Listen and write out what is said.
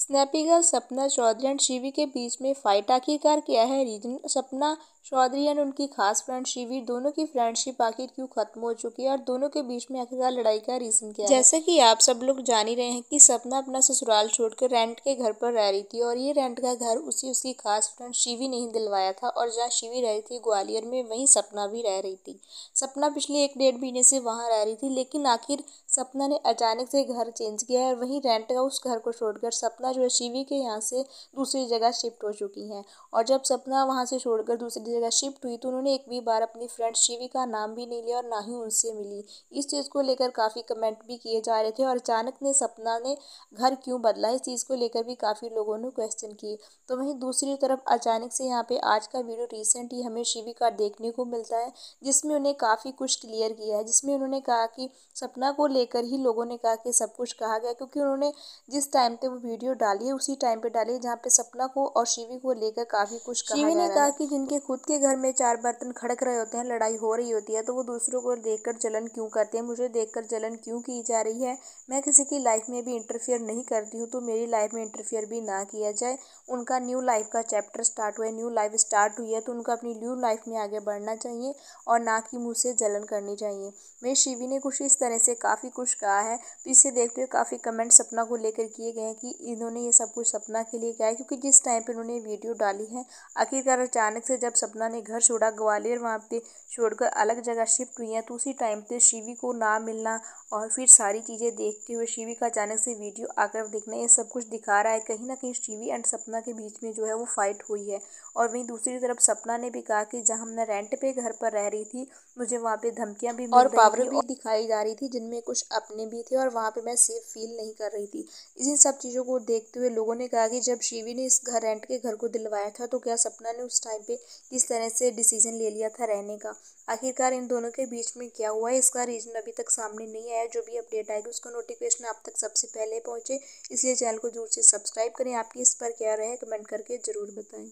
snappy girl सपना Chaudhary and Shivi के बीच में फाइट आखिरकार क्या है रीजन सपना चौधरी एंड उनकी खास फ्रेंड शिवी दोनों की फ्रेंडशिप आखिर क्यों खत्म हो चुकी है और दोनों के बीच में आखिरकार लड़ाई का रीजन क्या है जैसे कि आप सब लोग जान ही रहे हैं कि सपना अपना ससुराल छोड़कर रेंट के घर पर रह रही थी और ये रेंट का घर उसी उसकी खास फ्रेंड शिवी ने ही दिलवाया था और जहाँ शिवी रह रही थी ग्वालियर में वहीं सपना भी रह रही थी सपना पिछले एक डेढ़ महीने से वहाँ रह रही थी लेकिन आखिर सपना ने अचानक से घर चेंज किया है और वहीं रेंट का उस घर को छोड़कर सपना सपना जो है शिवी के यहाँ से दूसरी जगह शिफ्ट हो चुकी हैं और जब सपना वहाँ से छोड़कर दूसरी जगह शिफ्ट हुई तो उन्होंने एक भी बार अपनी फ्रेंड शिवी का नाम भी नहीं लिया और ना ही उनसे मिली इस चीज़ को लेकर काफ़ी कमेंट भी किए जा रहे थे और अचानक ने सपना ने घर क्यों बदला इस चीज़ को लेकर भी काफ़ी लोगों ने क्वेश्चन किए तो वहीं दूसरी तरफ अचानक से यहाँ पर आज का वीडियो रिसेंट हमें शिवी का देखने को मिलता है जिसमें उन्हें काफ़ी कुछ क्लियर किया है जिसमें उन्होंने कहा कि सपना को लेकर ही लोगों ने कहा कि सब कुछ कहा गया क्योंकि उन्होंने जिस टाइम पे वो वीडियो डालिए उसी टाइम पे डालिए जहाँ पे सपना को और शिवी को लेकर काफी कुछ कहा शिवी ने कहा कि जिनके खुद के घर में चार बर्तन खड़क रहे होते हैं लड़ाई हो रही होती है तो वो दूसरों को देखकर जलन क्यों करते हैं मुझे देखकर जलन क्यों की जा रही है मैं किसी की लाइफ में भी इंटरफेयर नहीं करती हूँ तो मेरी लाइफ में इंटरफेयर भी ना किया जाए उनका न्यू लाइफ का चैप्टर स्टार्ट हुआ है न्यू लाइफ स्टार्ट हुई है तो उनका अपनी न्यू लाइफ में आगे बढ़ना चाहिए और ना कि मुझसे जलन करनी चाहिए मेरे शिवी ने कुछ इस तरह से काफ़ी कुछ कहा है तो इसे देखते हुए काफ़ी कमेंट सपना को लेकर किए गए हैं कि इन्होंने इन्होंने ये सब कुछ सपना के लिए किया है क्योंकि जिस टाइम पे इन्होंने वीडियो डाली है आखिरकार अचानक से जब सपना ने घर छोड़ा ग्वालियर वहाँ पे छोड़कर अलग जगह शिफ्ट हुई है तो उसी टाइम पे शिवी को ना मिलना और फिर सारी चीज़ें देखते हुए शिवी का अचानक से वीडियो आकर देखना ये सब कुछ दिखा रहा है कहीं ना कहीं शिवी एंड सपना के बीच में जो है वो फाइट हुई है और वहीं दूसरी तरफ सपना ने भी कहा कि जहाँ मैं रेंट पे घर पर रह रही थी मुझे वहाँ पे धमकियाँ भी और पावर भी दिखाई जा रही थी जिनमें कुछ अपने भी थे और वहाँ पर मैं सेफ फील नहीं कर रही थी इन सब चीज़ों को देख देखते हुए लोगों ने कहा कि जब शिवी ने इस घर रेंट के घर को दिलवाया था तो क्या सपना ने उस टाइम पे किस तरह से डिसीजन ले लिया था रहने का आखिरकार इन दोनों के बीच में क्या हुआ है इसका रीजन अभी तक सामने नहीं आया जो भी अपडेट आएगी उसका नोटिफिकेशन आप तक सबसे पहले पहुँचे इसलिए चैनल को जोर से सब्सक्राइब करें आपकी इस पर क्या रहे कमेंट करके ज़रूर बताएँ